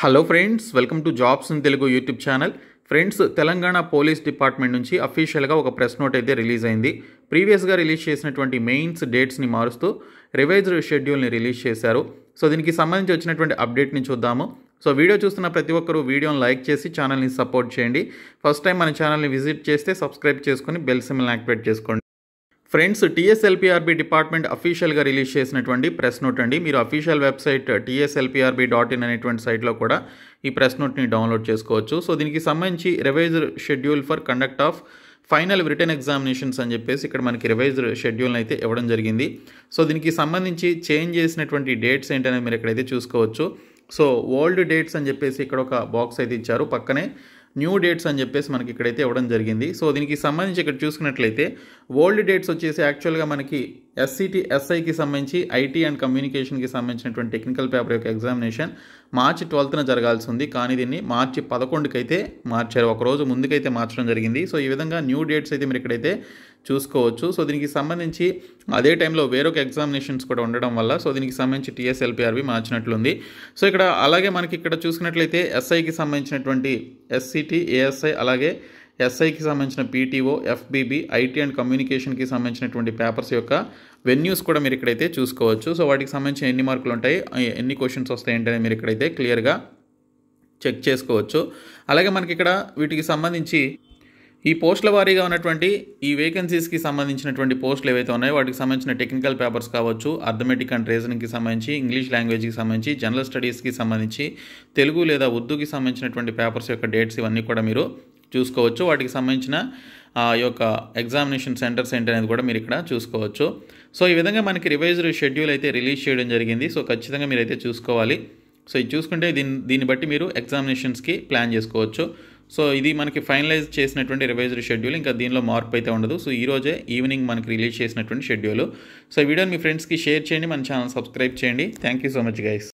hello friends welcome to jobs in Telugu YouTube channel friends Telangana police department నుంచి అఫీషియల్గా ఒక press note అయితే release అయింది ప్రీవియస్గా రిలీజ్ చేసినటువంటి మెయిన్స్ డేట్స్ని మారుస్తూ రివైజ్డ్ షెడ్యూల్ని రిలీజ్ చేశారు సో దీనికి సంబంధించి వచ్చినటువంటి అప్డేట్ని చూద్దాము సో వీడియో చూస్తున్న ప్రతి ఒక్కరూ వీడియోని లైక్ చేసి ఛానల్ని సపోర్ట్ చేయండి ఫస్ట్ టైం మన ఛానల్ని విజిట్ చేస్తే సబ్స్క్రైబ్ చేసుకొని బెల్ సిమ్ని యాక్టివేట్ చేసుకోండి ఫ్రెండ్స్ టీఎస్ఎల్పిఆర్బి డిపార్ట్మెంట్ అఫీషియల్గా రిలీజ్ చేసినటువంటి ప్రెస్ నోట్ అండి మీరు official website TSLPRB dot in అనేటువంటి సైట్లో కూడా ఈ ప్రెస్ నోట్ని డౌన్లోడ్ చేసుకోవచ్చు సో దీనికి సంబంధించి revised schedule for conduct of final written examinations అని చెప్పేసి ఇక్కడ మనకి రివైజ్డ్ షెడ్యూల్ని అయితే ఇవ్వడం జరిగింది సో దీనికి సంబంధించి చేంజ్ చేసినటువంటి డేట్స్ ఏంటనేది మీరు ఇక్కడైతే చూసుకోవచ్చు సో ఓల్డ్ డేట్స్ అని చెప్పేసి ఇక్కడ ఒక బాక్స్ అయితే ఇచ్చారు పక్కనే న్యూ డేట్స్ అని చెప్పేసి మనకి ఇక్కడైతే ఇవ్వడం జరిగింది సో దీనికి సంబంధించి ఇక్కడ చూసుకున్నట్లయితే ఓల్డ్ డేట్స్ వచ్చేసి యాక్చువల్గా మనకి ఎస్సిటీ ఎస్ఐకి సంబంధించి ఐటీ అండ్ కమ్యూనికేషన్కి సంబంధించినటువంటి టెక్నికల్ పేపర్ యొక్క ఎగ్జామినేషన్ మార్చి ట్వెల్త్న జరగాల్సి ఉంది కానీ దీన్ని మార్చి పదకొండుకైతే మార్చారు ఒకరోజు ముందుకైతే మార్చడం జరిగింది సో ఈ విధంగా న్యూ డేట్స్ అయితే మీరు ఇక్కడైతే చూసుకోవచ్చు సో దీనికి సంబంధించి అదే టైంలో వేరొక ఎగ్జామినేషన్స్ కూడా ఉండడం వల్ల సో దీనికి సంబంధించి టీఎస్ఎల్పిఆర్వి మార్చినట్లుంది సో ఇక్కడ అలాగే మనకి ఇక్కడ చూసుకున్నట్లయితే ఎస్ఐకి సంబంధించినటువంటి ఎస్సిటి ఏఎస్ఐ అలాగే ఎస్ఐకి సంబంధించిన పీటీఓ ఎఫ్బీబీ ఐటీ అండ్ కమ్యూనికేషన్కి సంబంధించినటువంటి పేపర్స్ యొక్క వెన్యూస్ కూడా మీరు ఇక్కడైతే చూసుకోవచ్చు సో వాటికి సంబంధించిన ఎన్ని మార్కులు ఉంటాయి ఎన్ని క్వశ్చన్స్ వస్తాయి ఏంటనే మీరు ఇక్కడైతే క్లియర్గా చెక్ చేసుకోవచ్చు అలాగే మనకి ఇక్కడ వీటికి సంబంధించి ఈ పోస్టుల వారీగా ఉన్నటువంటి ఈ వేకెన్సీస్కి సంబంధించినటువంటి పోస్టులు ఏవైతే ఉన్నాయో వాటికి సంబంధించిన టెక్నికల్ పేపర్స్ కావచ్చు అర్థమెటిక్ అండ్ రీజనింగ్కి సంబంధించి ఇంగ్లీష్ లాంగ్వేజ్కి సంబంధించి జనరల్ స్టడీస్కి సంబంధించి తెలుగు లేదా ఉర్దూకి సంబంధించినటువంటి పేపర్స్ యొక్క డేట్స్ ఇవన్నీ కూడా మీరు చూసుకోవచ్చు వాటికి సంబంధించిన ఆ యొక్క ఎగ్జామినేషన్ సెంటర్స్ ఏంటి అనేది కూడా మీరు ఇక్కడ చూసుకోవచ్చు సో ఈ విధంగా మనకి రివైజ్డ్ షెడ్యూల్ అయితే రిలీజ్ చేయడం జరిగింది సో ఖచ్చితంగా మీరైతే చూసుకోవాలి సో ఇది చూసుకుంటే దీని దీన్ని బట్టి మీరు ఎగ్జామినేషన్స్కి ప్లాన్ చేసుకోవచ్చు సో ఇది మనకి ఫైనలైజ్ చేసినటువంటి రివైజర్ షెడ్యూల్ ఇంకా దీనిలో మార్పు అయితే ఉండదు సో ఈ రోజే ఈవినింగ్ మనకి రిలీజ్ చేసినటువంటి షెడ్యూల్ సో వీడియోని మీ ఫ్రెండ్స్కి షేర్ చేయండి మన ఛానల్ సబ్స్క్రైబ్ చేయండి thank you so much guys